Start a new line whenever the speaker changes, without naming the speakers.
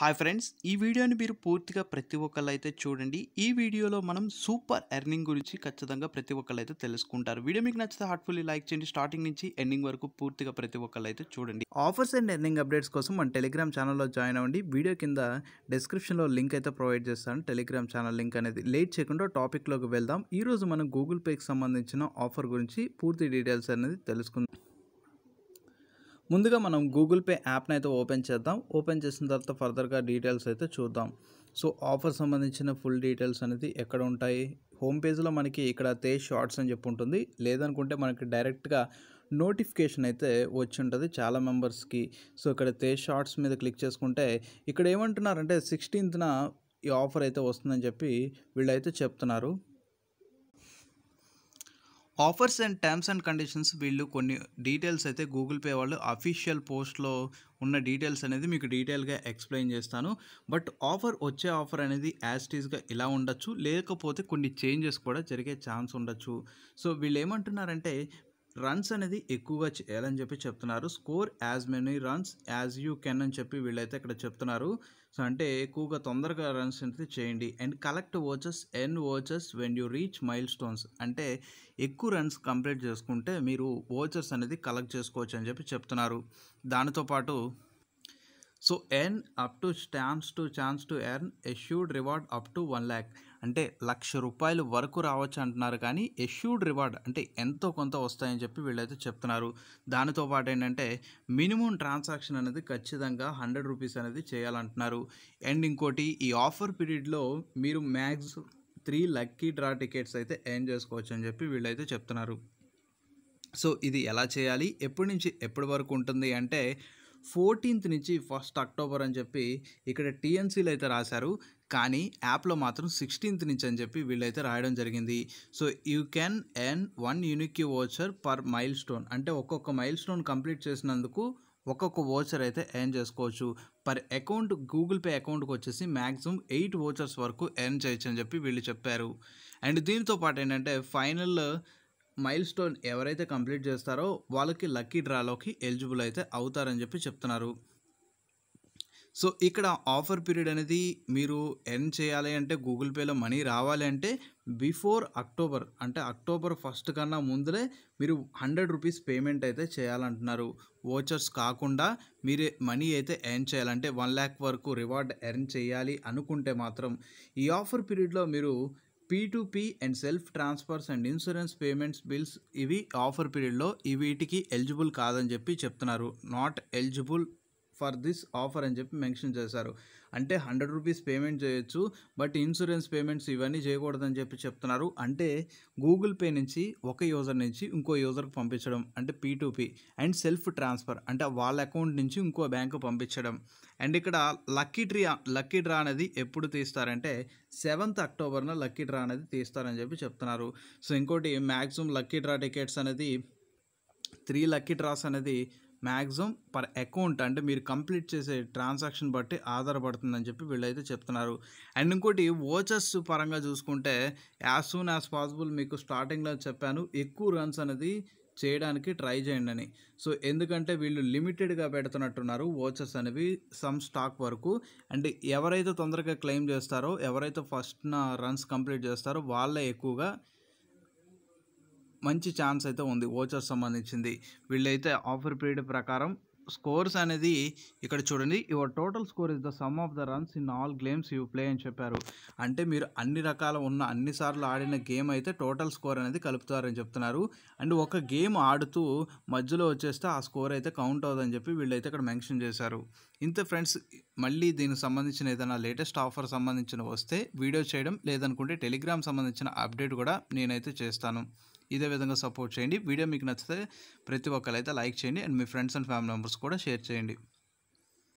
hi friends ఈ వీడియోని మీరు పూర్తిగా ప్రతి ఒక్కళ్ళు అయితే చూడండి ఈ వీడియోలో మనం సూపర్ ఎర్నింగ్ గురించి ఖచ్చితంగా ప్రతి ఒక్కళ్ళు అయితే తెలుసుకుంటారు వీడియో మీకు నచ్చితే హార్ట్ఫుల్లీ లైక్ చేయండి స్టార్టింగ్ నుంచి ఎండింగ్ వరకు పూర్తిగా ప్రతి ఒక్కళ్ళు అయితే చూడండి ఆఫర్స్ అండ్ ఎర్నింగ్ అప్డేట్స్ కోసం మన టెలిగ్రామ్ ఛానల్లో జాయిన్ అవ్వండి వీడియో కింద డిస్క్రిప్షన్లో లింక్ అయితే ప్రొవైడ్ చేస్తాను టెలిగ్రామ్ ఛానల్ లింక్ అనేది లేట్ చేయకుండా టాపిక్లోకి వెళ్దాం ఈరోజు మనం గూగుల్ పేకి సంబంధించిన ఆఫర్ గురించి పూర్తి డీటెయిల్స్ అనేది తెలుసుకుందాం ముందుగా మనం గూగుల్ పే యాప్ని అయితే ఓపెన్ చేద్దాం ఓపెన్ చేసిన తర్వాత ఫర్దర్గా డీటెయిల్స్ అయితే చూద్దాం సో ఆఫర్ సంబంధించిన ఫుల్ డీటెయిల్స్ అనేది ఎక్కడ ఉంటాయి హోమ్ పేజ్లో మనకి ఇక్కడ తేజ్ షార్ట్స్ అని చెప్పి ఉంటుంది లేదనుకుంటే మనకి డైరెక్ట్గా నోటిఫికేషన్ అయితే వచ్చి ఉంటుంది చాలా మెంబర్స్కి సో ఇక్కడ తేజ్ షార్ట్స్ మీద క్లిక్ చేసుకుంటే ఇక్కడ ఏమంటున్నారంటే సిక్స్టీన్త్న ఈ ఆఫర్ అయితే వస్తుందని చెప్పి వీళ్ళైతే చెప్తున్నారు offers and terms and conditions వీళ్ళు కొన్ని డీటెయిల్స్ అయితే గూగుల్ పే వాళ్ళు అఫీషియల్ పోస్ట్లో ఉన్న డీటెయిల్స్ అనేది మీకు డీటెయిల్గా ఎక్స్ప్లెయిన్ చేస్తాను బట్ ఆఫర్ వచ్చే ఆఫర్ అనేది యాజ్టీస్గా ఇలా ఉండొచ్చు లేకపోతే కొన్ని చేంజెస్ కూడా జరిగే ఛాన్స్ ఉండొచ్చు సో వీళ్ళు ఏమంటున్నారంటే రన్స్ అనేది ఎక్కువగా చేయాలని చెప్పి చెప్తున్నారు score as many runs as you can అని చెప్పి వీళ్ళైతే ఇక్కడ చెప్తున్నారు సో అంటే ఎక్కువగా తొందరగా రన్స్ అనేది చేయండి and collect watches earn watches when you reach milestones అంటే ఎక్కువ రన్స్ కంప్లీట్ చేసుకుంటే మీరు వాచెస్ అనేది కలెక్ట్ చేసుకోవచ్చు అని చెప్పి చెప్తున్నారు దానితో పాటు so earn up to chance to chance to earn assured reward up to one lakh అంటే లక్ష రూపాయలు వరకు రావచ్చు అంటున్నారు కానీ ఎష్యూడ్ రివార్డ్ అంటే ఎంతో కొంత వస్తాయని చెప్పి వీళ్ళైతే చెప్తున్నారు దానితో పాటు ఏంటంటే మినిమం ట్రాన్సాక్షన్ అనేది ఖచ్చితంగా హండ్రెడ్ రూపీస్ అనేది చేయాలంటున్నారు అండ్ ఇంకోటి ఈ ఆఫర్ పీరియడ్లో మీరు max three lucky draw tickets అయితే ఎర్న్ చేసుకోవచ్చు అని చెప్పి వీళ్ళైతే చెప్తున్నారు సో ఇది ఎలా చేయాలి ఎప్పటి నుంచి ఎప్పటి వరకు ఉంటుంది అంటే ఫోర్టీన్త్ నుంచి ఫస్ట్ అక్టోబర్ అని చెప్పి ఇక్కడ టీఎన్సీలు అయితే రాశారు కానీ యాప్లో మాత్రం సిక్స్టీన్త్ నుంచి అని చెప్పి వీళ్ళైతే రాయడం జరిగింది so you can earn one unique voucher per milestone అంటే ఒక్కొక్క మైల్ స్టోన్ కంప్లీట్ చేసినందుకు ఒక్కొక్క ఓచర్ అయితే ఎర్న్ చేసుకోవచ్చు పర్ అకౌంట్ గూగుల్ పే అకౌంట్కి వచ్చేసి మ్యాక్సిమం ఎయిట్ ఓచర్స్ వరకు ఎర్న్ చేయొచ్చు అని చెప్పి వీళ్ళు చెప్పారు అండ్ దీంతో పాటు ఏంటంటే ఫైనల్ మైల్ స్టోన్ ఎవరైతే కంప్లీట్ చేస్తారో వాళ్ళకి లక్కీ డ్రాలోకి ఎలిజిబుల్ అయితే అవుతారని చెప్పి చెప్తున్నారు సో ఇక్కడ ఆఫర్ పీరియడ్ అనేది మీరు ఎర్న్ చేయాలి అంటే గూగుల్ పేలో మనీ రావాలి అంటే బిఫోర్ అక్టోబర్ అంటే అక్టోబర్ ఫస్ట్ కన్నా ముందులే మీరు హండ్రెడ్ రూపీస్ పేమెంట్ అయితే చేయాలంటున్నారు ఓచర్స్ కాకుండా మీరే మనీ అయితే ఎర్న్ చేయాలంటే వన్ ల్యాక్ వరకు రివార్డ్ ఎర్న్ చేయాలి అనుకుంటే మాత్రం ఈ ఆఫర్ పీరియడ్లో మీరు P and self transfers and insurance payments bills ఇవి ఆఫర్ పీరియడ్లో వీటికి ఎలిజిబుల్ కాదని చెప్పి చెప్తున్నారు not eligible for this offer అని చెప్పి మెన్షన్ చేశారు అంటే హండ్రెడ్ రూపీస్ పేమెంట్ చేయొచ్చు బట్ ఇన్సూరెన్స్ పేమెంట్స్ ఇవన్నీ చేయకూడదని చెప్పి చెప్తున్నారు అంటే గూగుల్ పే నుంచి ఒక యూజర్ నుంచి ఇంకో యూజర్కి పంపించడం అంటే పీటూపి అండ్ సెల్ఫ్ ట్రాన్స్ఫర్ అంటే వాళ్ళ అకౌంట్ నుంచి ఇంకో బ్యాంకు పంపించడం అండ్ ఇక్కడ లక్కీ ట్రీ లక్కీ డ్రా అనేది ఎప్పుడు తీస్తారంటే సెవెంత్ అక్టోబర్న లక్కీ డ్రా అనేది తీస్తారని చెప్పి చెప్తున్నారు సో ఇంకోటి మ్యాక్సిమం లక్కీ డ్రా టికెట్స్ అనేది త్రీ లక్కీ డ్రాస్ అనేది మ్యాక్సిమం పర్ అకౌంట్ అంటే మీరు కంప్లీట్ చేసే ట్రాన్సాక్షన్ బట్టి ఆధారపడుతుందని చెప్పి వీళ్ళైతే చెప్తున్నారు అండ్ ఇంకోటి ఓచర్స్ పరంగా చూసుకుంటే యాజ్ సూన్ యాజ్ పాసిబుల్ మీకు స్టార్టింగ్లో చెప్పాను ఎక్కువ రన్స్ అనేది చేయడానికి ట్రై చేయండి అని సో ఎందుకంటే వీళ్ళు లిమిటెడ్గా పెడుతున్నట్టున్నారు ఓచర్స్ అనేవి సమ్ స్టాక్ వరకు అండ్ ఎవరైతే తొందరగా క్లెయిమ్ చేస్తారో ఎవరైతే ఫస్ట్ రన్స్ కంప్లీట్ చేస్తారో వాళ్ళే ఎక్కువగా మంచి ఛాన్స్ అయితే ఉంది ఓచర్ సంబంధించింది వీళ్ళైతే ఆఫర్ పీరియడ్ ప్రకారం స్కోర్స్ అనేది ఇక్కడ చూడండి your total score is the sum of the runs in all games you play అని చెప్పారు అంటే మీరు అన్ని రకాల ఉన్న అన్ని సార్లు ఆడిన గేమ్ అయితే టోటల్ స్కోర్ అనేది కలుపుతారని చెప్తున్నారు అండ్ ఒక గేమ్ ఆడుతూ మధ్యలో వచ్చేస్తే ఆ స్కోర్ అయితే కౌంట్ అవుదని చెప్పి వీళ్ళైతే ఇక్కడ మెన్షన్ చేశారు ఇంతే ఫ్రెండ్స్ మళ్ళీ దీనికి సంబంధించిన ఏదైనా లేటెస్ట్ ఆఫర్ సంబంధించిన వస్తే వీడియో చేయడం లేదనుకుంటే టెలిగ్రామ్ సంబంధించిన అప్డేట్ కూడా నేనైతే చేస్తాను ఇదే విధంగా సపోర్ట్ చేయండి వీడియో మీకు నచ్చితే ప్రతి ఒక్కరైతే లైక్ చేయండి అండ్ మీ ఫ్రెండ్స్ అండ్ ఫ్యామిలీ మెంబర్స్ కూడా షేర్ చేయండి